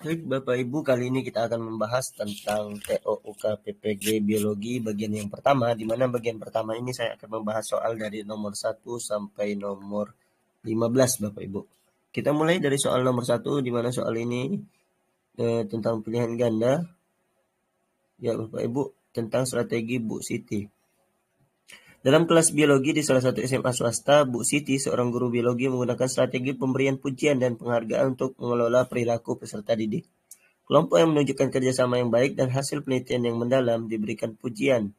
Baik Bapak Ibu, kali ini kita akan membahas tentang TOUK PPG Biologi bagian yang pertama, di mana bagian pertama ini saya akan membahas soal dari nomor 1 sampai nomor 15 Bapak Ibu. Kita mulai dari soal nomor 1, di mana soal ini eh, tentang pilihan ganda. Ya Bapak Ibu, tentang strategi Bu Siti. Dalam kelas biologi di salah satu SMA swasta, Bu Siti, seorang guru biologi, menggunakan strategi pemberian pujian dan penghargaan untuk mengelola perilaku peserta didik. Kelompok yang menunjukkan kerjasama yang baik dan hasil penelitian yang mendalam diberikan pujian.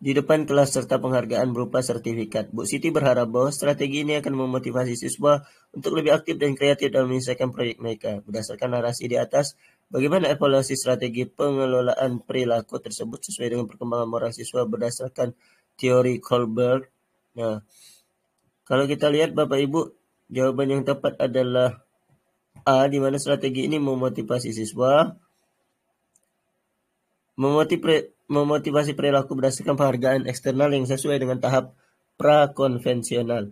Di depan kelas serta penghargaan berupa sertifikat, Bu Siti berharap bahwa strategi ini akan memotivasi siswa untuk lebih aktif dan kreatif dalam menyelesaikan proyek mereka. Berdasarkan narasi di atas, Bagaimana evaluasi strategi pengelolaan perilaku tersebut sesuai dengan perkembangan moral siswa berdasarkan teori Kohlberg? Nah, kalau kita lihat Bapak Ibu, jawaban yang tepat adalah A, di mana strategi ini memotivasi siswa, memotivasi perilaku berdasarkan penghargaan eksternal yang sesuai dengan tahap prakonvensional.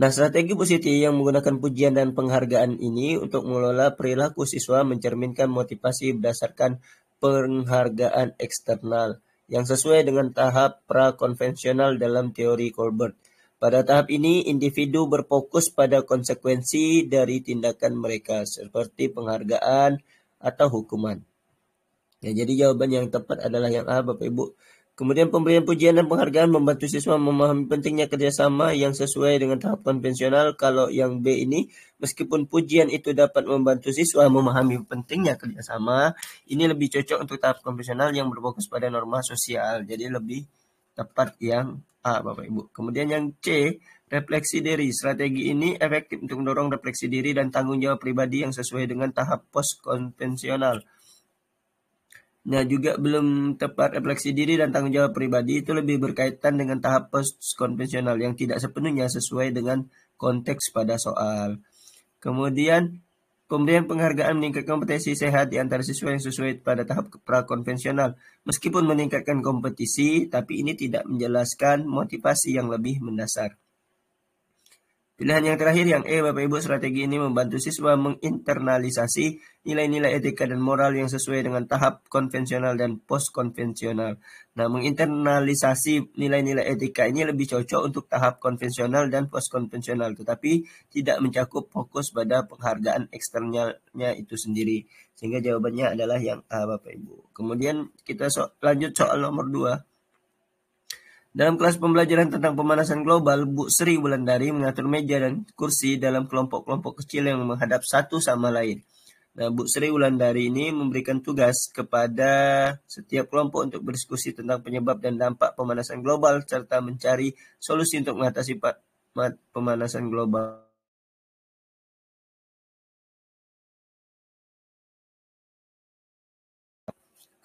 Nah, strategi positif yang menggunakan pujian dan penghargaan ini untuk mengelola perilaku siswa mencerminkan motivasi berdasarkan penghargaan eksternal yang sesuai dengan tahap prakonvensional dalam teori Colbert. Pada tahap ini, individu berfokus pada konsekuensi dari tindakan mereka seperti penghargaan atau hukuman. Ya, jadi jawaban yang tepat adalah yang A, Bapak Ibu. Kemudian pemberian pujian dan penghargaan membantu siswa memahami pentingnya kerjasama yang sesuai dengan tahap konvensional. Kalau yang B ini, meskipun pujian itu dapat membantu siswa memahami pentingnya kerjasama, ini lebih cocok untuk tahap konvensional yang berfokus pada norma sosial. Jadi lebih tepat yang A, Bapak Ibu. Kemudian yang C, refleksi diri. Strategi ini efektif untuk mendorong refleksi diri dan tanggung jawab pribadi yang sesuai dengan tahap post konvensional. Nah, juga belum tepat refleksi diri dan tanggung jawab pribadi itu lebih berkaitan dengan tahap post-konvensional yang tidak sepenuhnya sesuai dengan konteks pada soal. Kemudian, pemberian penghargaan meningkat kompetensi sehat di antara siswa yang sesuai pada tahap pra konvensional. Meskipun meningkatkan kompetisi, tapi ini tidak menjelaskan motivasi yang lebih mendasar. Pilihan yang terakhir yang E, Bapak Ibu, strategi ini membantu siswa menginternalisasi nilai-nilai etika dan moral yang sesuai dengan tahap konvensional dan post-konvensional. Nah, menginternalisasi nilai-nilai etika ini lebih cocok untuk tahap konvensional dan post-konvensional, tetapi tidak mencakup fokus pada penghargaan eksternalnya itu sendiri. Sehingga jawabannya adalah yang A, Bapak Ibu. Kemudian kita so lanjut soal nomor 2. Dalam kelas pembelajaran tentang pemanasan global, Bu Sri Wulandari mengatur meja dan kursi dalam kelompok-kelompok kecil yang menghadap satu sama lain. Nah, Bu Sri Wulandari ini memberikan tugas kepada setiap kelompok untuk berdiskusi tentang penyebab dan dampak pemanasan global serta mencari solusi untuk mengatasi pemanasan global.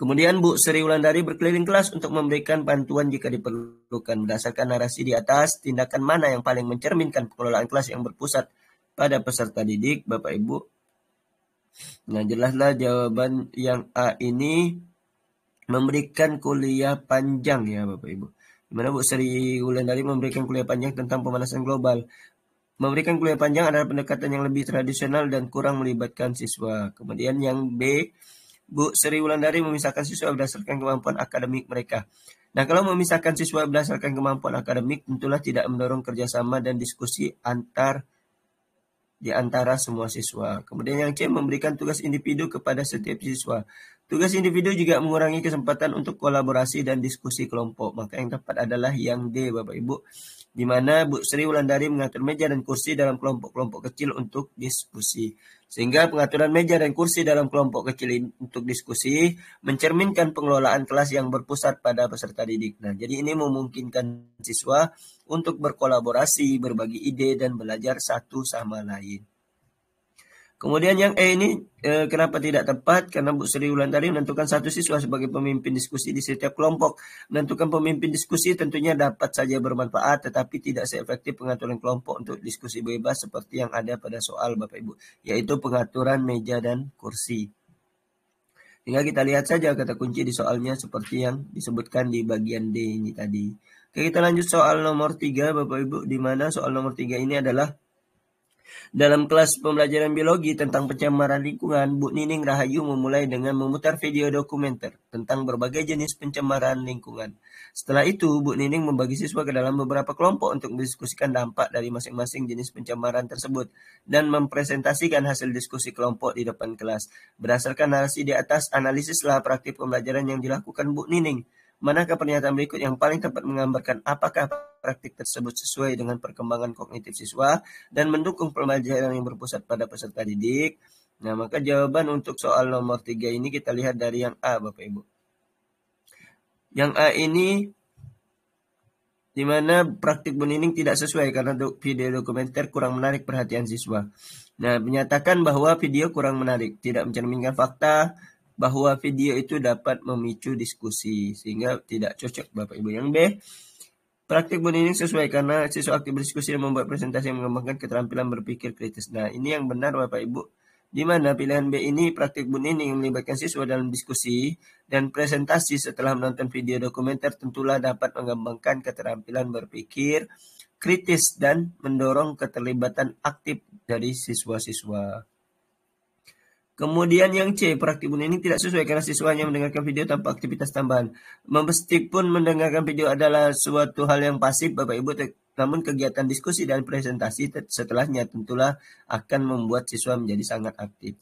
Kemudian Bu Sri Wulandari berkeliling kelas untuk memberikan bantuan jika diperlukan. Berdasarkan narasi di atas, tindakan mana yang paling mencerminkan pengelolaan kelas yang berpusat pada peserta didik, Bapak Ibu? Nah, jelaslah jawaban yang A ini memberikan kuliah panjang ya Bapak Ibu. Gimana Bu Sri Wulandari memberikan kuliah panjang tentang pemanasan global. Memberikan kuliah panjang adalah pendekatan yang lebih tradisional dan kurang melibatkan siswa. Kemudian yang B, Bu Sri Wulandari memisahkan siswa berdasarkan kemampuan akademik mereka. Nah, kalau memisahkan siswa berdasarkan kemampuan akademik, tentulah tidak mendorong kerjasama dan diskusi antar di antara semua siswa. Kemudian yang C memberikan tugas individu kepada setiap siswa. Tugas individu juga mengurangi kesempatan untuk kolaborasi dan diskusi kelompok. Maka yang tepat adalah yang D, Bapak Ibu. Di mana Bu Sri Wulandari mengatur meja dan kursi dalam kelompok-kelompok kecil untuk diskusi. Sehingga pengaturan meja dan kursi dalam kelompok kecil untuk diskusi mencerminkan pengelolaan kelas yang berpusat pada peserta didik. Nah, jadi ini memungkinkan siswa untuk berkolaborasi, berbagi ide, dan belajar satu sama lain. Kemudian yang E ini e, kenapa tidak tepat? Karena Bu Sri Wulandari menentukan satu siswa sebagai pemimpin diskusi di setiap kelompok. Menentukan pemimpin diskusi tentunya dapat saja bermanfaat, tetapi tidak seefektif pengaturan kelompok untuk diskusi bebas seperti yang ada pada soal Bapak Ibu, yaitu pengaturan meja dan kursi. Tinggal kita lihat saja kata kunci di soalnya seperti yang disebutkan di bagian D ini tadi. Oke, kita lanjut soal nomor 3 Bapak Ibu di mana soal nomor 3 ini adalah dalam kelas pembelajaran biologi tentang pencemaran lingkungan, Bu Nining Rahayu memulai dengan memutar video dokumenter tentang berbagai jenis pencemaran lingkungan. Setelah itu, Bu Nining membagi siswa ke dalam beberapa kelompok untuk mendiskusikan dampak dari masing-masing jenis pencemaran tersebut dan mempresentasikan hasil diskusi kelompok di depan kelas. Berdasarkan narasi di atas, analisislah praktik pembelajaran yang dilakukan Bu Nining. Manakah pernyataan berikut yang paling tepat menggambarkan apakah praktik tersebut sesuai dengan perkembangan kognitif siswa dan mendukung pembelajaran yang berpusat pada peserta didik? Nah, maka jawaban untuk soal nomor tiga ini kita lihat dari yang A, Bapak Ibu. Yang A ini di mana praktik bunining tidak sesuai karena video dokumenter kurang menarik perhatian siswa. Nah, menyatakan bahwa video kurang menarik, tidak mencerminkan fakta, bahwa video itu dapat memicu diskusi sehingga tidak cocok Bapak Ibu. Yang B, praktik bun ini sesuai karena siswa aktif berdiskusi dan membuat presentasi yang mengembangkan keterampilan berpikir kritis. Nah, ini yang benar Bapak Ibu. Di mana pilihan B ini praktik bun ini yang melibatkan siswa dalam diskusi dan presentasi setelah menonton video dokumenter tentulah dapat mengembangkan keterampilan berpikir kritis dan mendorong keterlibatan aktif dari siswa-siswa. Kemudian yang C, praktik bunuh ini tidak sesuai karena siswanya mendengarkan video tanpa aktivitas tambahan. pun mendengarkan video adalah suatu hal yang pasif, Bapak Ibu, namun kegiatan diskusi dan presentasi setelahnya tentulah akan membuat siswa menjadi sangat aktif.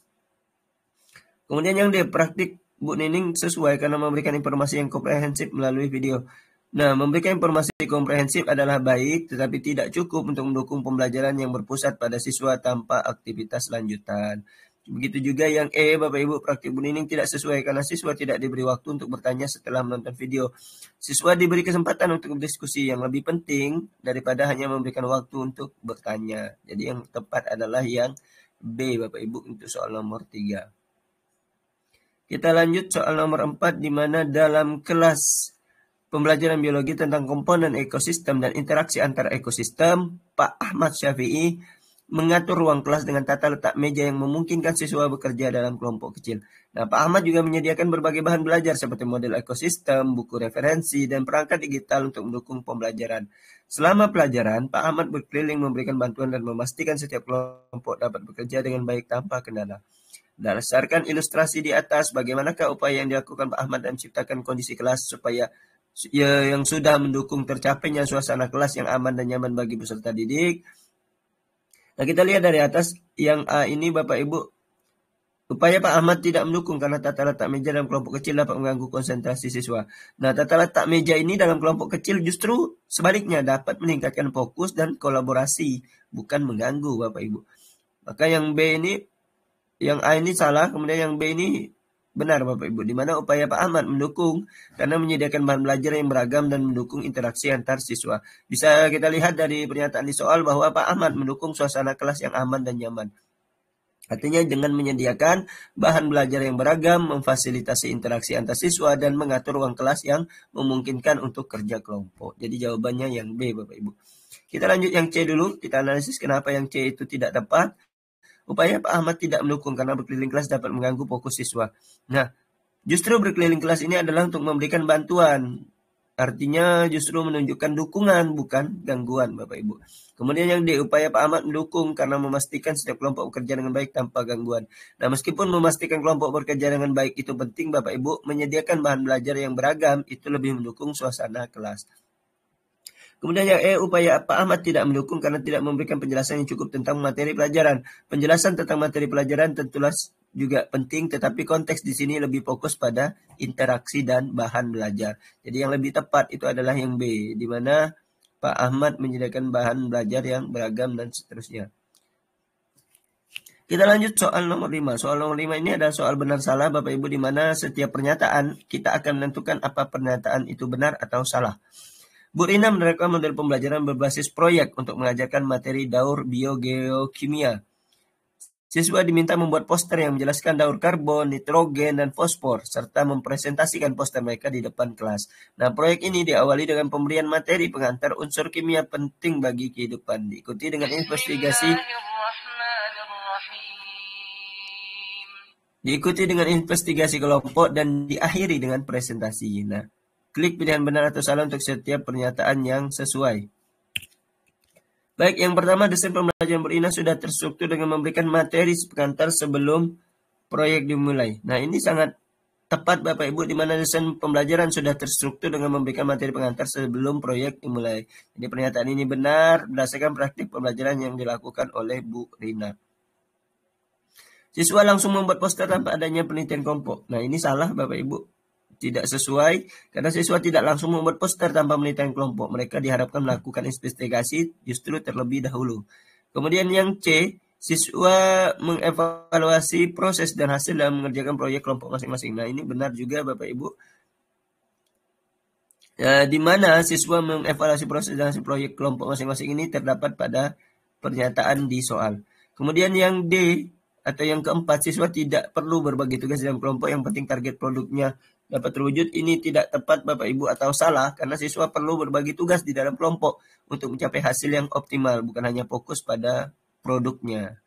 Kemudian yang D, praktik Bu Nining sesuai karena memberikan informasi yang komprehensif melalui video. Nah, memberikan informasi komprehensif adalah baik, tetapi tidak cukup untuk mendukung pembelajaran yang berpusat pada siswa tanpa aktivitas lanjutan. Begitu juga yang E, Bapak Ibu, praktik bunining tidak sesuai karena siswa tidak diberi waktu untuk bertanya setelah menonton video. Siswa diberi kesempatan untuk berdiskusi yang lebih penting daripada hanya memberikan waktu untuk bertanya. Jadi yang tepat adalah yang B, Bapak Ibu, untuk soal nomor 3. Kita lanjut soal nomor 4 di mana dalam kelas pembelajaran biologi tentang komponen ekosistem dan interaksi antar ekosistem, Pak Ahmad Syafi'i mengatur ruang kelas dengan tata letak meja yang memungkinkan siswa bekerja dalam kelompok kecil. Nah, Pak Ahmad juga menyediakan berbagai bahan belajar seperti model ekosistem, buku referensi, dan perangkat digital untuk mendukung pembelajaran. Selama pelajaran, Pak Ahmad berkeliling memberikan bantuan dan memastikan setiap kelompok dapat bekerja dengan baik tanpa kendala. Dasarkan ilustrasi di atas, bagaimanakah upaya yang dilakukan Pak Ahmad dan menciptakan kondisi kelas supaya ya, yang sudah mendukung tercapainya suasana kelas yang aman dan nyaman bagi peserta didik, Nah, kita lihat dari atas yang A ah, ini Bapak Ibu Upaya Pak Ahmad tidak mendukung karena tata letak meja dalam kelompok kecil dapat mengganggu konsentrasi siswa. Nah, tata letak meja ini dalam kelompok kecil justru sebaliknya dapat meningkatkan fokus dan kolaborasi, bukan mengganggu Bapak Ibu. Maka yang B ini, yang A ini salah, kemudian yang B ini Benar Bapak Ibu, di mana upaya Pak Ahmad mendukung karena menyediakan bahan belajar yang beragam dan mendukung interaksi antar siswa. Bisa kita lihat dari pernyataan di soal bahwa Pak Ahmad mendukung suasana kelas yang aman dan nyaman. Artinya dengan menyediakan bahan belajar yang beragam, memfasilitasi interaksi antar siswa, dan mengatur ruang kelas yang memungkinkan untuk kerja kelompok. Jadi jawabannya yang B Bapak Ibu. Kita lanjut yang C dulu, kita analisis kenapa yang C itu tidak tepat. Upaya Pak Ahmad tidak mendukung karena berkeliling kelas dapat mengganggu fokus siswa. Nah, justru berkeliling kelas ini adalah untuk memberikan bantuan. Artinya justru menunjukkan dukungan, bukan gangguan, Bapak Ibu. Kemudian yang D, upaya Pak Ahmad mendukung karena memastikan setiap kelompok bekerja dengan baik tanpa gangguan. Nah, meskipun memastikan kelompok bekerja dengan baik itu penting, Bapak Ibu, menyediakan bahan belajar yang beragam itu lebih mendukung suasana kelas. Kemudian yang E, upaya Pak Ahmad tidak mendukung karena tidak memberikan penjelasan yang cukup tentang materi pelajaran. Penjelasan tentang materi pelajaran tentulah juga penting, tetapi konteks di sini lebih fokus pada interaksi dan bahan belajar. Jadi yang lebih tepat itu adalah yang B, di mana Pak Ahmad menyediakan bahan belajar yang beragam dan seterusnya. Kita lanjut soal nomor 5. Soal nomor 5 ini adalah soal benar salah Bapak Ibu di mana setiap pernyataan kita akan menentukan apa pernyataan itu benar atau salah. Bu Rina menerapkan model pembelajaran berbasis proyek untuk mengajarkan materi daur biogeokimia. Siswa diminta membuat poster yang menjelaskan daur karbon, nitrogen, dan fosfor, serta mempresentasikan poster mereka di depan kelas. Nah, proyek ini diawali dengan pemberian materi pengantar unsur kimia penting bagi kehidupan, diikuti dengan investigasi diikuti dengan investigasi kelompok dan diakhiri dengan presentasi. Nah, Klik pilihan benar atau salah untuk setiap pernyataan yang sesuai. Baik, yang pertama desain pembelajaran berina sudah terstruktur dengan memberikan materi pengantar sebelum proyek dimulai. Nah, ini sangat tepat Bapak Ibu di mana desain pembelajaran sudah terstruktur dengan memberikan materi pengantar sebelum proyek dimulai. Jadi pernyataan ini benar berdasarkan praktik pembelajaran yang dilakukan oleh Bu Rina. Siswa langsung membuat poster tanpa adanya penelitian kelompok. Nah, ini salah Bapak Ibu tidak sesuai karena siswa tidak langsung membuat poster tanpa penelitian kelompok. Mereka diharapkan melakukan investigasi justru terlebih dahulu. Kemudian yang C, siswa mengevaluasi proses dan hasil dalam mengerjakan proyek kelompok masing-masing. Nah, ini benar juga Bapak Ibu. Ya, di mana siswa mengevaluasi proses dan hasil proyek kelompok masing-masing ini terdapat pada pernyataan di soal. Kemudian yang D, atau yang keempat, siswa tidak perlu berbagi tugas dalam kelompok yang penting target produknya dapat terwujud, ini tidak tepat Bapak Ibu atau salah karena siswa perlu berbagi tugas di dalam kelompok untuk mencapai hasil yang optimal, bukan hanya fokus pada produknya.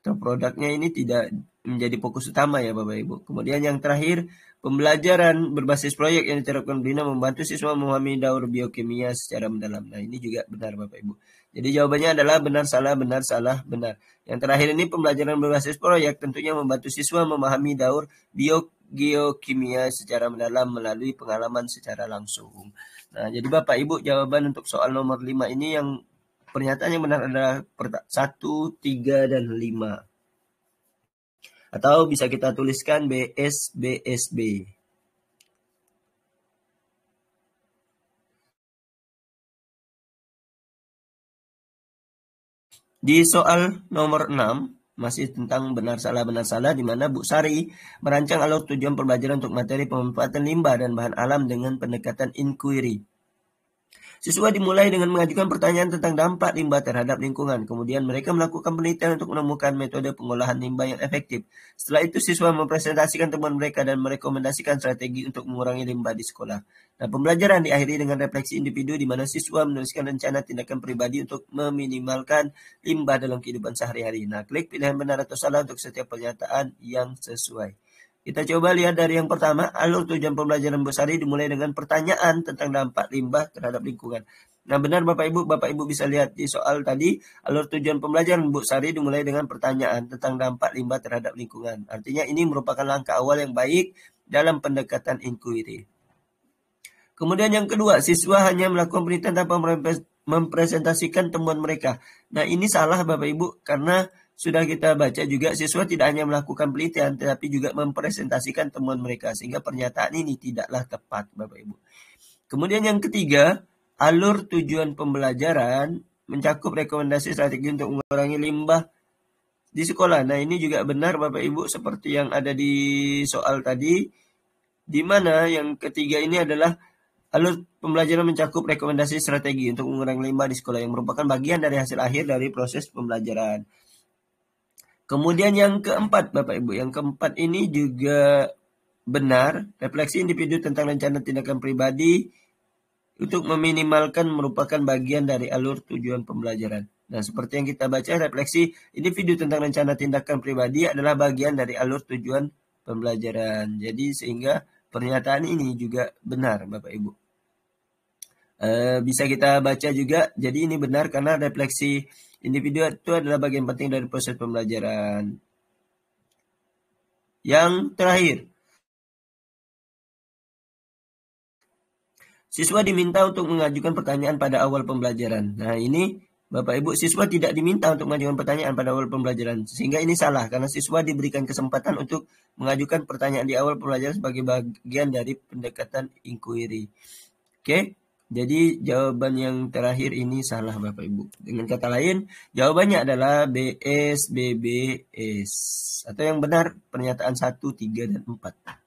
Atau produknya ini tidak menjadi fokus utama ya Bapak Ibu. Kemudian yang terakhir, pembelajaran berbasis proyek yang diterapkan Brina membantu siswa memahami daur biokimia secara mendalam. Nah ini juga benar Bapak Ibu. Jadi jawabannya adalah benar, salah, benar, salah, benar. Yang terakhir ini pembelajaran berbasis proyek tentunya membantu siswa memahami daur biokimia geokimia secara mendalam melalui pengalaman secara langsung. Nah, jadi Bapak Ibu jawaban untuk soal nomor 5 ini yang pernyataan yang benar adalah 1, 3, dan 5. Atau bisa kita tuliskan BS, BSB. Di soal nomor 6, masih tentang benar salah benar salah di mana Bu Sari merancang alur tujuan pembelajaran untuk materi pemanfaatan limbah dan bahan alam dengan pendekatan inquiry. Siswa dimulai dengan mengajukan pertanyaan tentang dampak limbah terhadap lingkungan. Kemudian mereka melakukan penelitian untuk menemukan metode pengolahan limbah yang efektif. Setelah itu siswa mempresentasikan temuan mereka dan merekomendasikan strategi untuk mengurangi limbah di sekolah. Nah, pembelajaran diakhiri dengan refleksi individu di mana siswa menuliskan rencana tindakan pribadi untuk meminimalkan limbah dalam kehidupan sehari-hari. Nah, klik pilihan benar atau salah untuk setiap pernyataan yang sesuai. Kita coba lihat dari yang pertama, alur tujuan pembelajaran sari dimulai dengan pertanyaan tentang dampak limbah terhadap lingkungan. Nah benar Bapak Ibu, Bapak Ibu bisa lihat di soal tadi, alur tujuan pembelajaran Bu Sari dimulai dengan pertanyaan tentang dampak limbah terhadap lingkungan. Artinya ini merupakan langkah awal yang baik dalam pendekatan inquiry. Kemudian yang kedua, siswa hanya melakukan penelitian tanpa mempresentasikan temuan mereka. Nah ini salah Bapak Ibu karena sudah kita baca juga siswa tidak hanya melakukan penelitian tetapi juga mempresentasikan temuan mereka sehingga pernyataan ini tidaklah tepat Bapak Ibu. Kemudian yang ketiga, alur tujuan pembelajaran mencakup rekomendasi strategi untuk mengurangi limbah di sekolah. Nah, ini juga benar Bapak Ibu seperti yang ada di soal tadi di mana yang ketiga ini adalah alur pembelajaran mencakup rekomendasi strategi untuk mengurangi limbah di sekolah yang merupakan bagian dari hasil akhir dari proses pembelajaran. Kemudian yang keempat, Bapak Ibu, yang keempat ini juga benar. Refleksi individu tentang rencana tindakan pribadi untuk meminimalkan merupakan bagian dari alur tujuan pembelajaran. Nah, seperti yang kita baca, refleksi individu tentang rencana tindakan pribadi adalah bagian dari alur tujuan pembelajaran. Jadi, sehingga pernyataan ini juga benar, Bapak Ibu. E, bisa kita baca juga, jadi ini benar karena refleksi Individu itu adalah bagian penting dari proses pembelajaran. Yang terakhir, siswa diminta untuk mengajukan pertanyaan pada awal pembelajaran. Nah, ini Bapak Ibu, siswa tidak diminta untuk mengajukan pertanyaan pada awal pembelajaran. Sehingga ini salah karena siswa diberikan kesempatan untuk mengajukan pertanyaan di awal pembelajaran sebagai bagian dari pendekatan inquiry. Oke. Okay? Jadi jawaban yang terakhir ini salah Bapak Ibu. Dengan kata lain, jawabannya adalah BS, BBS. Atau yang benar pernyataan 1, 3, dan 4.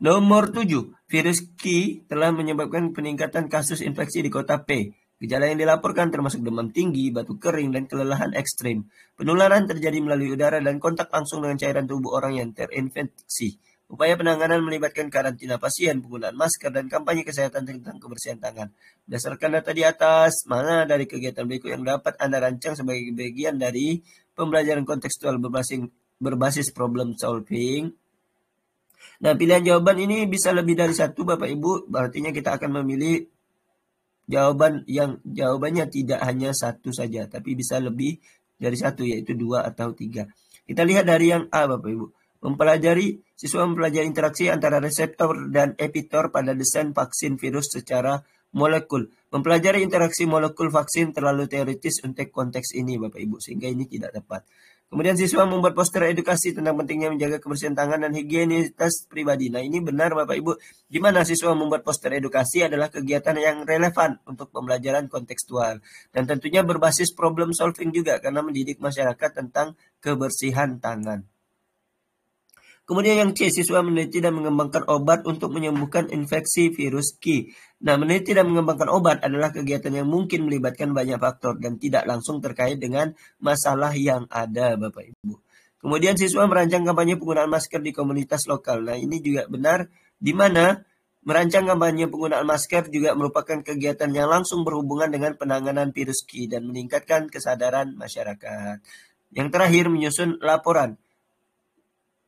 Nomor 7, virus Q telah menyebabkan peningkatan kasus infeksi di kota P. Gejala yang dilaporkan termasuk demam tinggi, batu kering, dan kelelahan ekstrim. Penularan terjadi melalui udara dan kontak langsung dengan cairan tubuh orang yang terinfeksi. Upaya penanganan melibatkan karantina pasien, penggunaan masker, dan kampanye kesehatan tentang kebersihan tangan. Berdasarkan data di atas, mana dari kegiatan berikut yang dapat Anda rancang sebagai bagian dari pembelajaran kontekstual berbasis, berbasis problem solving? Nah, pilihan jawaban ini bisa lebih dari satu, Bapak Ibu. Artinya kita akan memilih jawaban yang jawabannya tidak hanya satu saja, tapi bisa lebih dari satu, yaitu dua atau tiga. Kita lihat dari yang A, Bapak Ibu. Mempelajari siswa mempelajari interaksi antara reseptor dan epitor pada desain vaksin virus secara molekul. Mempelajari interaksi molekul vaksin terlalu teoritis untuk konteks ini, Bapak Ibu, sehingga ini tidak tepat. Kemudian siswa membuat poster edukasi tentang pentingnya menjaga kebersihan tangan dan higienitas pribadi. Nah ini benar Bapak Ibu. Gimana siswa membuat poster edukasi adalah kegiatan yang relevan untuk pembelajaran kontekstual. Dan tentunya berbasis problem solving juga karena mendidik masyarakat tentang kebersihan tangan. Kemudian yang C, siswa meneliti dan mengembangkan obat untuk menyembuhkan infeksi virus Q. Nah, meneliti dan mengembangkan obat adalah kegiatan yang mungkin melibatkan banyak faktor dan tidak langsung terkait dengan masalah yang ada, Bapak Ibu. Kemudian siswa merancang kampanye penggunaan masker di komunitas lokal. Nah, ini juga benar di mana merancang kampanye penggunaan masker juga merupakan kegiatan yang langsung berhubungan dengan penanganan virus Q dan meningkatkan kesadaran masyarakat. Yang terakhir, menyusun laporan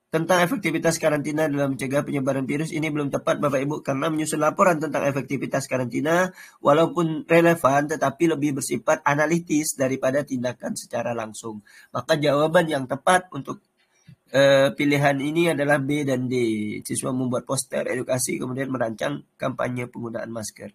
tentang efektivitas karantina dalam mencegah penyebaran virus ini belum tepat Bapak Ibu karena menyusun laporan tentang efektivitas karantina walaupun relevan tetapi lebih bersifat analitis daripada tindakan secara langsung. Maka jawaban yang tepat untuk uh, pilihan ini adalah B dan D. Siswa membuat poster edukasi kemudian merancang kampanye penggunaan masker.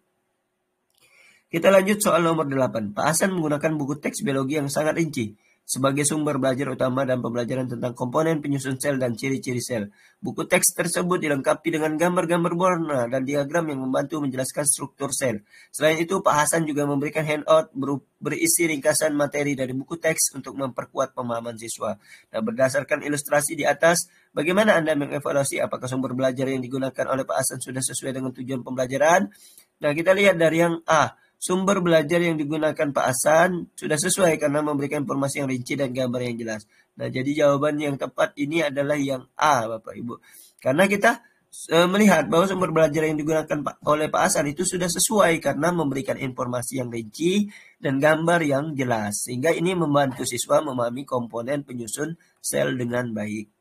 Kita lanjut soal nomor 8. Pak Hasan menggunakan buku teks biologi yang sangat rinci sebagai sumber belajar utama dan pembelajaran tentang komponen penyusun sel dan ciri-ciri sel. Buku teks tersebut dilengkapi dengan gambar-gambar warna dan diagram yang membantu menjelaskan struktur sel. Selain itu, Pak Hasan juga memberikan handout berisi ringkasan materi dari buku teks untuk memperkuat pemahaman siswa. Nah, berdasarkan ilustrasi di atas, bagaimana Anda mengevaluasi apakah sumber belajar yang digunakan oleh Pak Hasan sudah sesuai dengan tujuan pembelajaran? Nah, kita lihat dari yang A. Sumber belajar yang digunakan Pak Hasan sudah sesuai karena memberikan informasi yang rinci dan gambar yang jelas. Nah, jadi jawaban yang tepat ini adalah yang A, Bapak Ibu. Karena kita e, melihat bahwa sumber belajar yang digunakan oleh Pak Hasan itu sudah sesuai karena memberikan informasi yang rinci dan gambar yang jelas. Sehingga ini membantu siswa memahami komponen penyusun sel dengan baik.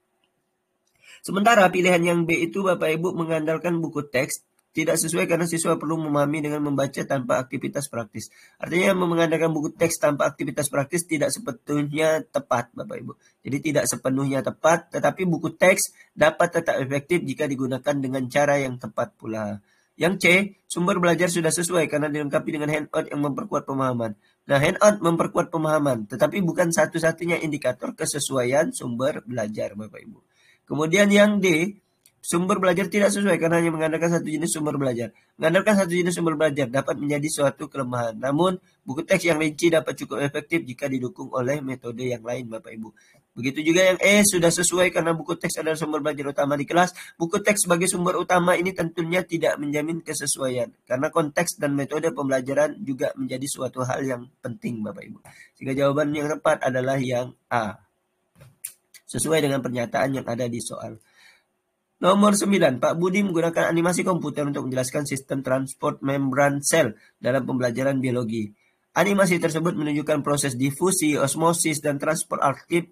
Sementara pilihan yang B itu Bapak Ibu mengandalkan buku teks tidak sesuai karena siswa perlu memahami dengan membaca tanpa aktivitas praktis. Artinya mengandalkan buku teks tanpa aktivitas praktis tidak sepenuhnya tepat, Bapak Ibu. Jadi tidak sepenuhnya tepat, tetapi buku teks dapat tetap efektif jika digunakan dengan cara yang tepat pula. Yang C, sumber belajar sudah sesuai karena dilengkapi dengan handout yang memperkuat pemahaman. Nah, handout memperkuat pemahaman, tetapi bukan satu-satunya indikator kesesuaian sumber belajar, Bapak Ibu. Kemudian yang D, Sumber belajar tidak sesuai karena hanya mengandalkan satu jenis sumber belajar. Mengandalkan satu jenis sumber belajar dapat menjadi suatu kelemahan. Namun, buku teks yang rinci dapat cukup efektif jika didukung oleh metode yang lain, Bapak Ibu. Begitu juga yang E sudah sesuai karena buku teks adalah sumber belajar utama di kelas. Buku teks sebagai sumber utama ini tentunya tidak menjamin kesesuaian karena konteks dan metode pembelajaran juga menjadi suatu hal yang penting, Bapak Ibu. Sehingga jawaban yang tepat adalah yang A. Sesuai dengan pernyataan yang ada di soal. Nomor 9, Pak Budi menggunakan animasi komputer untuk menjelaskan sistem transport membran sel dalam pembelajaran biologi. Animasi tersebut menunjukkan proses difusi, osmosis, dan transport aktif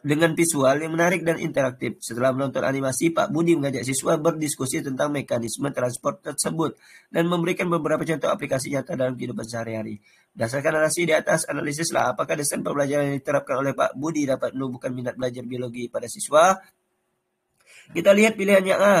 dengan visual yang menarik dan interaktif. Setelah menonton animasi, Pak Budi mengajak siswa berdiskusi tentang mekanisme transport tersebut dan memberikan beberapa contoh aplikasi nyata dalam kehidupan sehari-hari. Dasarkan analisis di atas, analisislah apakah desain pembelajaran yang diterapkan oleh Pak Budi dapat menumbuhkan minat belajar biologi pada siswa, kita lihat pilihannya A,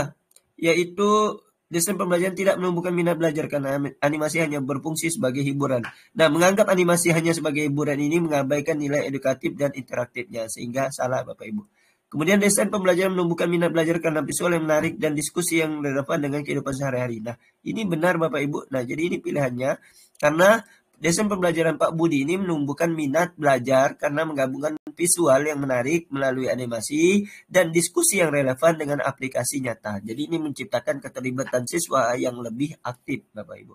yaitu desain pembelajaran tidak menumbuhkan minat belajar karena animasi hanya berfungsi sebagai hiburan. Nah, menganggap animasi hanya sebagai hiburan ini mengabaikan nilai edukatif dan interaktifnya sehingga salah Bapak Ibu. Kemudian desain pembelajaran menumbuhkan minat belajar karena visual yang menarik dan diskusi yang relevan dengan kehidupan sehari-hari. Nah, ini benar Bapak Ibu. Nah, jadi ini pilihannya karena Desain pembelajaran Pak Budi ini menumbuhkan minat belajar karena menggabungkan visual yang menarik melalui animasi dan diskusi yang relevan dengan aplikasi nyata. Jadi ini menciptakan keterlibatan siswa yang lebih aktif, Bapak Ibu.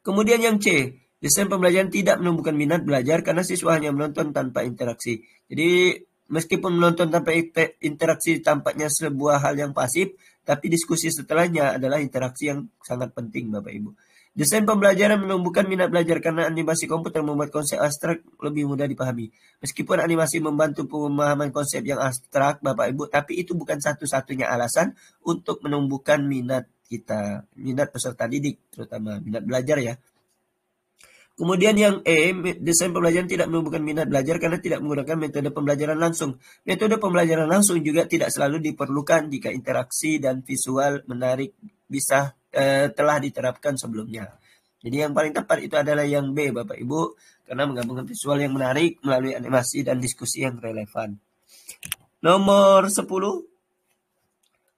Kemudian yang C, desain pembelajaran tidak menumbuhkan minat belajar karena siswa hanya menonton tanpa interaksi. Jadi meskipun menonton tanpa interaksi tampaknya sebuah hal yang pasif, tapi diskusi setelahnya adalah interaksi yang sangat penting, Bapak Ibu. Desain pembelajaran menumbuhkan minat belajar karena animasi komputer membuat konsep abstrak lebih mudah dipahami. Meskipun animasi membantu pemahaman konsep yang abstrak, Bapak Ibu, tapi itu bukan satu-satunya alasan untuk menumbuhkan minat kita, minat peserta didik, terutama minat belajar ya. Kemudian yang E, desain pembelajaran tidak menumbuhkan minat belajar karena tidak menggunakan metode pembelajaran langsung. Metode pembelajaran langsung juga tidak selalu diperlukan jika interaksi dan visual menarik bisa Eh, telah diterapkan sebelumnya. Jadi yang paling tepat itu adalah yang B Bapak Ibu karena menggabungkan visual yang menarik melalui animasi dan diskusi yang relevan. Nomor 10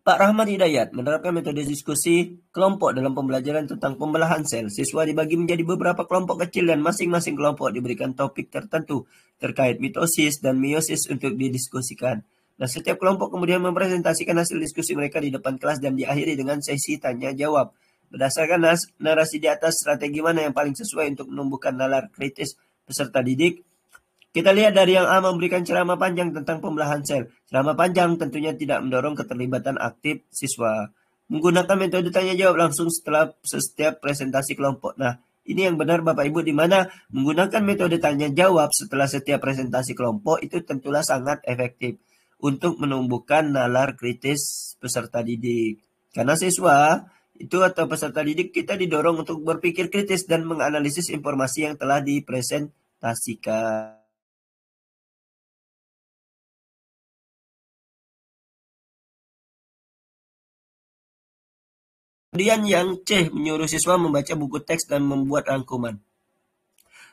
Pak Rahmat Hidayat menerapkan metode diskusi kelompok dalam pembelajaran tentang pembelahan sel. Siswa dibagi menjadi beberapa kelompok kecil dan masing-masing kelompok diberikan topik tertentu terkait mitosis dan meiosis untuk didiskusikan. Nah, setiap kelompok kemudian mempresentasikan hasil diskusi mereka di depan kelas dan diakhiri dengan sesi tanya jawab. Berdasarkan narasi di atas, strategi mana yang paling sesuai untuk menumbuhkan nalar kritis peserta didik? Kita lihat dari yang A memberikan ceramah panjang tentang pembelahan sel. Ceramah panjang tentunya tidak mendorong keterlibatan aktif siswa. Menggunakan metode tanya jawab langsung setelah setiap presentasi kelompok. Nah, ini yang benar Bapak Ibu di mana menggunakan metode tanya jawab setelah setiap presentasi kelompok itu tentulah sangat efektif untuk menumbuhkan nalar kritis peserta didik. Karena siswa itu atau peserta didik kita didorong untuk berpikir kritis dan menganalisis informasi yang telah dipresentasikan. Kemudian yang C menyuruh siswa membaca buku teks dan membuat rangkuman.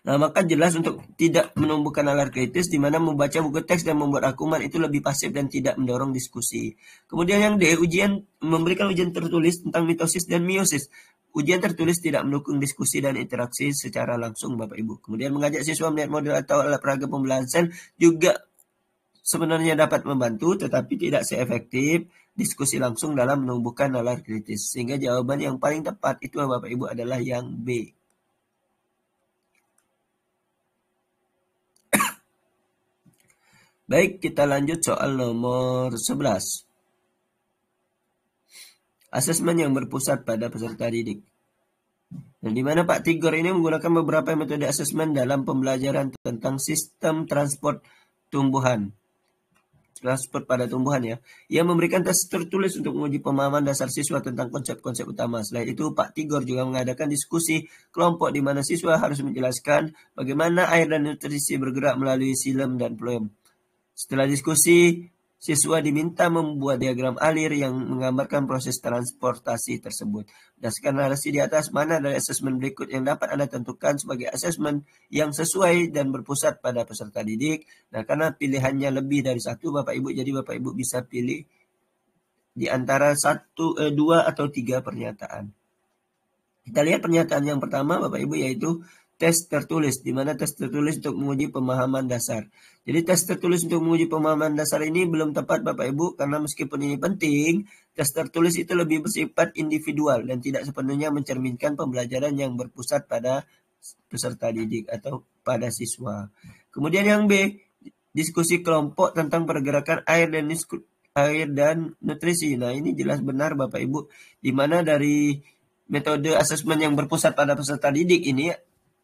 Nah, maka jelas untuk tidak menumbuhkan nalar kritis di mana membaca buku teks dan membuat akuman itu lebih pasif dan tidak mendorong diskusi. Kemudian yang D, ujian memberikan ujian tertulis tentang mitosis dan meiosis. Ujian tertulis tidak mendukung diskusi dan interaksi secara langsung Bapak Ibu. Kemudian mengajak siswa melihat model atau alat peraga pembelahan sel juga sebenarnya dapat membantu tetapi tidak seefektif diskusi langsung dalam menumbuhkan nalar kritis. Sehingga jawaban yang paling tepat itu Bapak Ibu adalah yang B. Baik, kita lanjut soal nomor 11. Asesmen yang berpusat pada peserta didik. Nah, di mana Pak Tigor ini menggunakan beberapa metode asesmen dalam pembelajaran tentang sistem transport tumbuhan. Transport pada tumbuhan ya. Ia memberikan tes tertulis untuk menguji pemahaman dasar siswa tentang konsep-konsep utama. Selain itu, Pak Tigor juga mengadakan diskusi kelompok di mana siswa harus menjelaskan bagaimana air dan nutrisi bergerak melalui silem dan ploem. Setelah diskusi, siswa diminta membuat diagram alir yang menggambarkan proses transportasi tersebut. Berdasarkan narasi di atas, mana dari asesmen berikut yang dapat Anda tentukan sebagai asesmen yang sesuai dan berpusat pada peserta didik. Nah, karena pilihannya lebih dari satu, Bapak Ibu, jadi Bapak Ibu bisa pilih di antara satu, eh, dua atau tiga pernyataan. Kita lihat pernyataan yang pertama, Bapak Ibu, yaitu tes tertulis, di mana tes tertulis untuk menguji pemahaman dasar. Jadi tes tertulis untuk menguji pemahaman dasar ini belum tepat Bapak Ibu karena meskipun ini penting, tes tertulis itu lebih bersifat individual dan tidak sepenuhnya mencerminkan pembelajaran yang berpusat pada peserta didik atau pada siswa. Kemudian yang B, diskusi kelompok tentang pergerakan air dan air dan nutrisi. Nah, ini jelas benar Bapak Ibu di mana dari metode asesmen yang berpusat pada peserta didik ini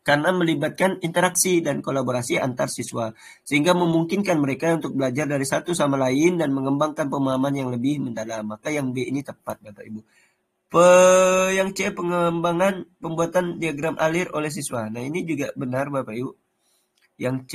karena melibatkan interaksi dan kolaborasi antar siswa, sehingga memungkinkan mereka untuk belajar dari satu sama lain dan mengembangkan pemahaman yang lebih mendalam. Maka yang B ini tepat, Bapak Ibu. Pe yang C pengembangan pembuatan diagram alir oleh siswa. Nah ini juga benar Bapak Ibu. Yang C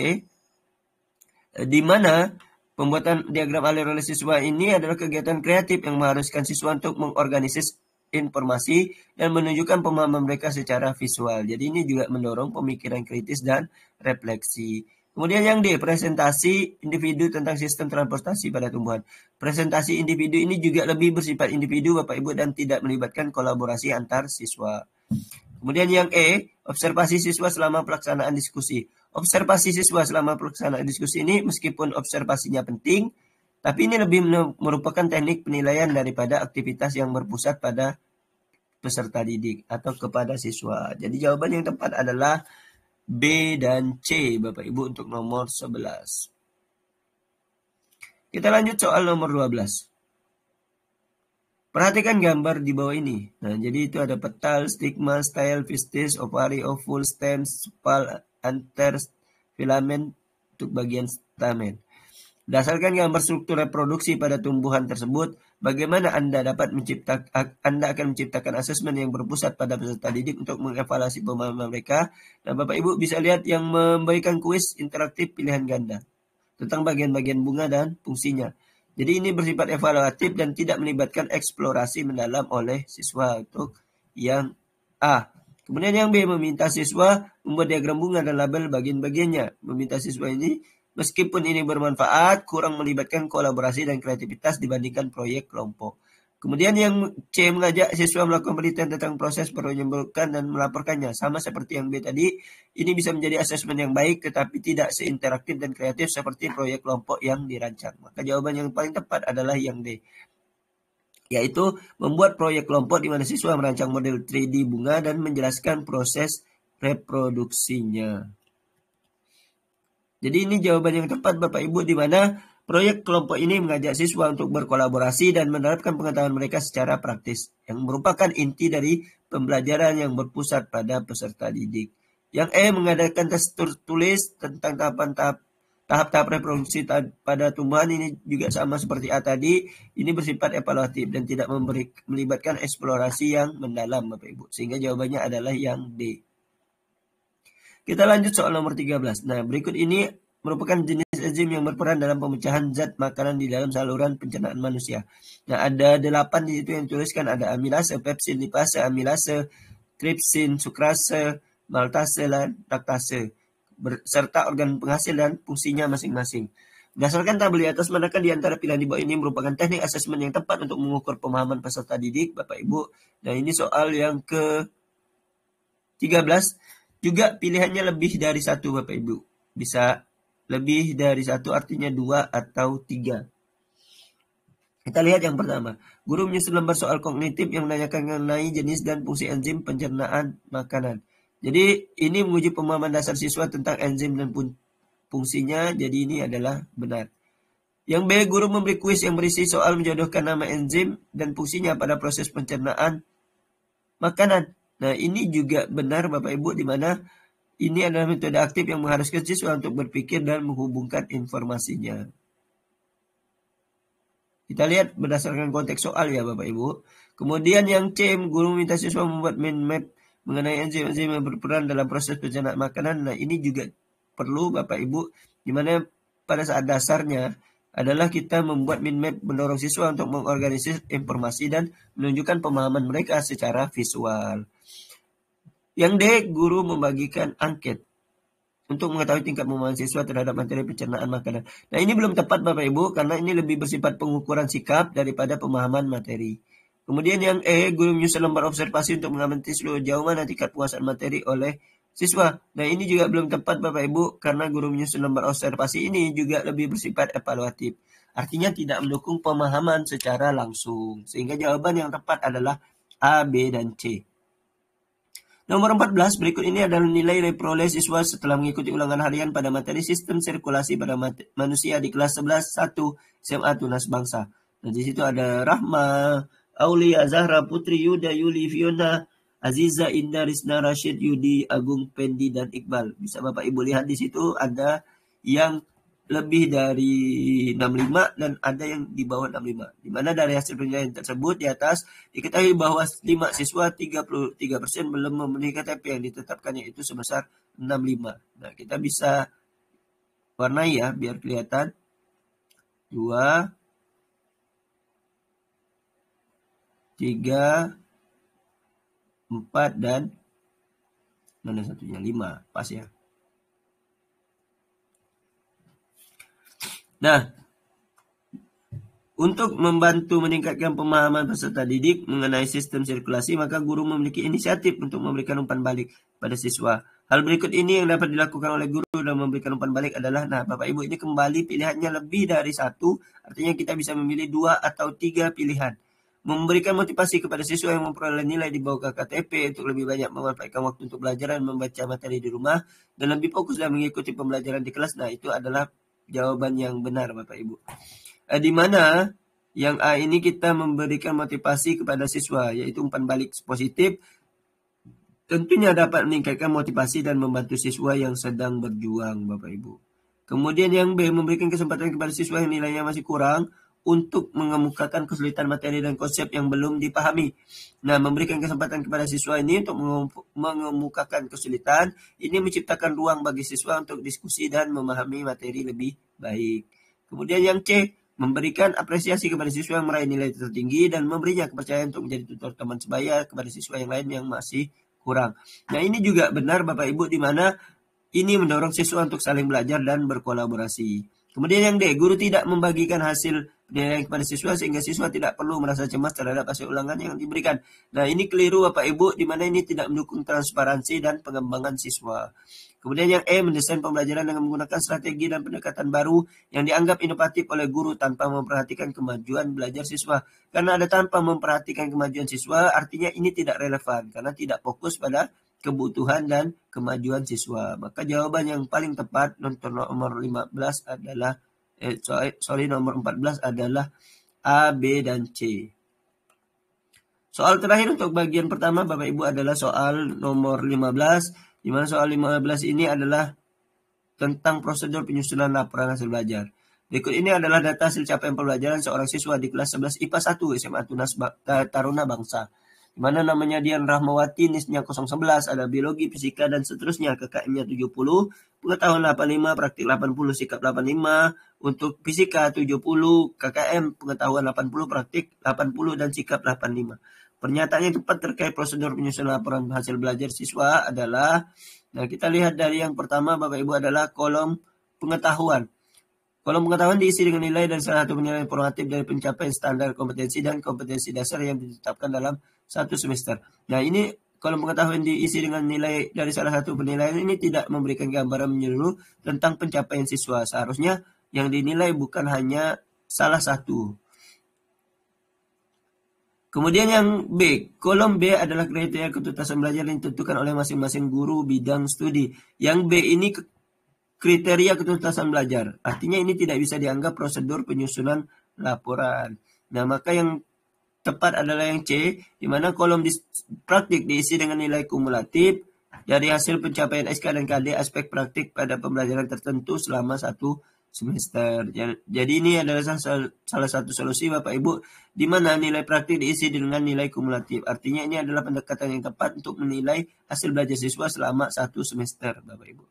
di mana pembuatan diagram alir oleh siswa ini adalah kegiatan kreatif yang mengharuskan siswa untuk mengorganisir informasi dan menunjukkan pemahaman mereka secara visual. Jadi ini juga mendorong pemikiran kritis dan refleksi. Kemudian yang D, presentasi individu tentang sistem transportasi pada tumbuhan. Presentasi individu ini juga lebih bersifat individu Bapak Ibu dan tidak melibatkan kolaborasi antar siswa. Kemudian yang E, observasi siswa selama pelaksanaan diskusi. Observasi siswa selama pelaksanaan diskusi ini meskipun observasinya penting, tapi ini lebih merupakan teknik penilaian daripada aktivitas yang berpusat pada peserta didik atau kepada siswa. Jadi jawaban yang tepat adalah B dan C Bapak Ibu untuk nomor 11. Kita lanjut soal nomor 12. Perhatikan gambar di bawah ini. Nah, jadi itu ada petal, stigma, style, pistis, ovari, ovule, stem, spal, anter, filament untuk bagian stamen. Berdasarkan gambar struktur reproduksi pada tumbuhan tersebut, bagaimana Anda dapat menciptakan Anda akan menciptakan asesmen yang berpusat pada peserta didik untuk mengevaluasi pemahaman mereka. Nah, Bapak Ibu bisa lihat yang memberikan kuis interaktif pilihan ganda tentang bagian-bagian bunga dan fungsinya. Jadi ini bersifat evaluatif dan tidak melibatkan eksplorasi mendalam oleh siswa untuk yang A. Kemudian yang B meminta siswa membuat diagram bunga dan label bagian-bagiannya. Meminta siswa ini Meskipun ini bermanfaat, kurang melibatkan kolaborasi dan kreativitas dibandingkan proyek kelompok. Kemudian yang C mengajak siswa melakukan penelitian tentang proses menyembuhkan dan melaporkannya. Sama seperti yang B tadi, ini bisa menjadi asesmen yang baik tetapi tidak seinteraktif dan kreatif seperti proyek kelompok yang dirancang. Maka jawaban yang paling tepat adalah yang D yaitu membuat proyek kelompok di mana siswa merancang model 3D bunga dan menjelaskan proses reproduksinya. Jadi ini jawaban yang tepat Bapak Ibu di mana proyek kelompok ini mengajak siswa untuk berkolaborasi dan menerapkan pengetahuan mereka secara praktis yang merupakan inti dari pembelajaran yang berpusat pada peserta didik. Yang E mengadakan tes tertulis tentang tahapan-tahap tahap-tahap reproduksi pada tumbuhan ini juga sama seperti A tadi, ini bersifat evaluatif dan tidak memberi, melibatkan eksplorasi yang mendalam Bapak Ibu. Sehingga jawabannya adalah yang D. Kita lanjut soal nomor 13. Nah, berikut ini merupakan jenis enzim yang berperan dalam pemecahan zat makanan di dalam saluran pencernaan manusia. Nah, ada delapan di situ yang dituliskan ada amilase, pepsin, lipase, amilase, tripsin, sukrase, maltase, dan laktase, serta organ penghasil dan fungsinya masing-masing. Berdasarkan tabel di atas, manakah di antara pilihan di bawah ini merupakan teknik asesmen yang tepat untuk mengukur pemahaman peserta didik, Bapak Ibu? Nah, ini soal yang ke 13. Juga pilihannya lebih dari satu Bapak Ibu. Bisa lebih dari satu artinya dua atau tiga. Kita lihat yang pertama. Guru menyusun lembar soal kognitif yang menanyakan mengenai jenis dan fungsi enzim pencernaan makanan. Jadi ini menguji pemahaman dasar siswa tentang enzim dan fungsinya. Jadi ini adalah benar. Yang B, guru memberi kuis yang berisi soal menjodohkan nama enzim dan fungsinya pada proses pencernaan makanan. Nah ini juga benar Bapak Ibu di mana ini adalah metode aktif yang mengharuskan siswa untuk berpikir dan menghubungkan informasinya. Kita lihat berdasarkan konteks soal ya Bapak Ibu. Kemudian yang C, guru meminta siswa membuat mind map mengenai enzim-enzim yang berperan dalam proses pencernaan makanan. Nah ini juga perlu Bapak Ibu, di mana pada saat dasarnya adalah kita membuat mind map mendorong siswa untuk mengorganisir informasi dan menunjukkan pemahaman mereka secara visual. Yang D, guru membagikan angket untuk mengetahui tingkat pemahaman siswa terhadap materi pencernaan makanan. Nah, ini belum tepat Bapak Ibu karena ini lebih bersifat pengukuran sikap daripada pemahaman materi. Kemudian yang E, guru menyusun lembar observasi untuk mengamati seluruh jauh mana tingkat puasan materi oleh siswa. Nah, ini juga belum tepat Bapak Ibu karena guru menyusun lembar observasi ini juga lebih bersifat evaluatif. Artinya tidak mendukung pemahaman secara langsung. Sehingga jawaban yang tepat adalah A, B, dan C. Nomor 14, berikut ini adalah nilai diperoleh siswa setelah mengikuti ulangan harian pada materi sistem sirkulasi pada manusia di kelas 11 1 SMA Tunas Bangsa. Nah, di situ ada Rahma, Aulia, Zahra, Putri, Yuda, Yuli, Fiona, Aziza, Indah, Rizna, Rashid, Yudi, Agung, Pendi, dan Iqbal. Bisa Bapak Ibu lihat di situ ada yang lebih dari 65 dan ada yang di bawah 65. Di mana dari hasil penilaian tersebut di atas diketahui bahwa 5 siswa 33% belum memenuhi KTP yang ditetapkan yaitu sebesar 65. Nah, kita bisa warnai ya biar kelihatan. 2 3 4 dan mana satunya 5 pas ya. Nah, untuk membantu meningkatkan pemahaman peserta didik mengenai sistem sirkulasi, maka guru memiliki inisiatif untuk memberikan umpan balik pada siswa. Hal berikut ini yang dapat dilakukan oleh guru dalam memberikan umpan balik adalah, nah Bapak Ibu ini kembali pilihannya lebih dari satu, artinya kita bisa memilih dua atau tiga pilihan memberikan motivasi kepada siswa yang memperoleh nilai di bawah KKTP untuk lebih banyak memanfaatkan waktu untuk belajar dan membaca materi di rumah dan lebih fokus dalam mengikuti pembelajaran di kelas. Nah, itu adalah jawaban yang benar Bapak Ibu. Eh, di mana yang A ini kita memberikan motivasi kepada siswa yaitu umpan balik positif tentunya dapat meningkatkan motivasi dan membantu siswa yang sedang berjuang Bapak Ibu. Kemudian yang B memberikan kesempatan kepada siswa yang nilainya masih kurang untuk mengemukakan kesulitan materi dan konsep yang belum dipahami. Nah, memberikan kesempatan kepada siswa ini untuk mengemukakan kesulitan, ini menciptakan ruang bagi siswa untuk diskusi dan memahami materi lebih baik. Kemudian yang C, memberikan apresiasi kepada siswa yang meraih nilai tertinggi dan memberinya kepercayaan untuk menjadi tutor teman sebaya kepada siswa yang lain yang masih kurang. Nah, ini juga benar Bapak Ibu di mana ini mendorong siswa untuk saling belajar dan berkolaborasi. Kemudian yang D, guru tidak membagikan hasil penilaian kepada siswa sehingga siswa tidak perlu merasa cemas terhadap hasil ulangan yang diberikan. Nah, ini keliru Bapak Ibu di mana ini tidak mendukung transparansi dan pengembangan siswa. Kemudian yang E mendesain pembelajaran dengan menggunakan strategi dan pendekatan baru yang dianggap inovatif oleh guru tanpa memperhatikan kemajuan belajar siswa. Karena ada tanpa memperhatikan kemajuan siswa, artinya ini tidak relevan karena tidak fokus pada kebutuhan dan kemajuan siswa. Maka jawaban yang paling tepat nomor 15 adalah eh, sorry, sorry nomor 14 adalah A, B, dan C. Soal terakhir untuk bagian pertama Bapak Ibu adalah soal nomor 15 di mana soal 15 ini adalah tentang prosedur penyusunan laporan hasil belajar. Berikut ini adalah data hasil capaian pembelajaran seorang siswa di kelas 11 IPA 1 SMA Tunas Taruna Bangsa. Di mana namanya Dian Rahmawati, NISnya 011, ada biologi, fisika, dan seterusnya, KKM-nya 70, pengetahuan 85, praktik 80, sikap 85, untuk fisika 70, KKM, pengetahuan 80, praktik 80, dan sikap 85. Pernyataan yang tepat terkait prosedur penyusunan laporan hasil belajar siswa adalah, nah kita lihat dari yang pertama Bapak Ibu adalah kolom pengetahuan. Kolom pengetahuan diisi dengan nilai dan salah satu penilaian informatif dari pencapaian standar kompetensi dan kompetensi dasar yang ditetapkan dalam satu semester. Nah ini kolom pengetahuan diisi dengan nilai dari salah satu penilaian ini tidak memberikan gambaran menyeluruh tentang pencapaian siswa. Seharusnya yang dinilai bukan hanya salah satu. Kemudian yang B, kolom B adalah kriteria ketuntasan belajar yang ditentukan oleh masing-masing guru bidang studi. Yang B ini kriteria ketuntasan belajar. Artinya ini tidak bisa dianggap prosedur penyusunan laporan. Nah, maka yang tepat adalah yang C, di mana kolom di, praktik diisi dengan nilai kumulatif dari hasil pencapaian SK dan KD aspek praktik pada pembelajaran tertentu selama satu semester. Jadi ini adalah salah satu solusi Bapak Ibu di mana nilai praktik diisi dengan nilai kumulatif. Artinya ini adalah pendekatan yang tepat untuk menilai hasil belajar siswa selama satu semester Bapak Ibu.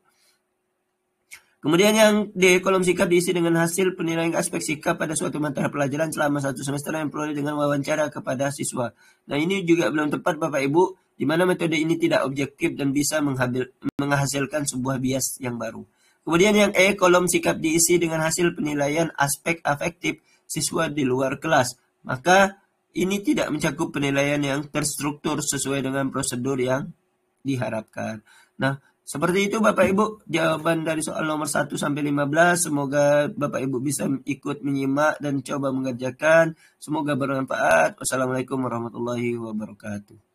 Kemudian yang di kolom sikap diisi dengan hasil penilaian aspek sikap pada suatu mata pelajaran selama satu semester yang peroleh dengan wawancara kepada siswa. Nah ini juga belum tepat Bapak Ibu, di mana metode ini tidak objektif dan bisa menghasilkan sebuah bias yang baru. Kemudian yang E, kolom sikap diisi dengan hasil penilaian aspek afektif siswa di luar kelas. Maka ini tidak mencakup penilaian yang terstruktur sesuai dengan prosedur yang diharapkan. Nah, seperti itu Bapak Ibu jawaban dari soal nomor 1 sampai 15. Semoga Bapak Ibu bisa ikut menyimak dan coba mengerjakan. Semoga bermanfaat. Wassalamualaikum warahmatullahi wabarakatuh.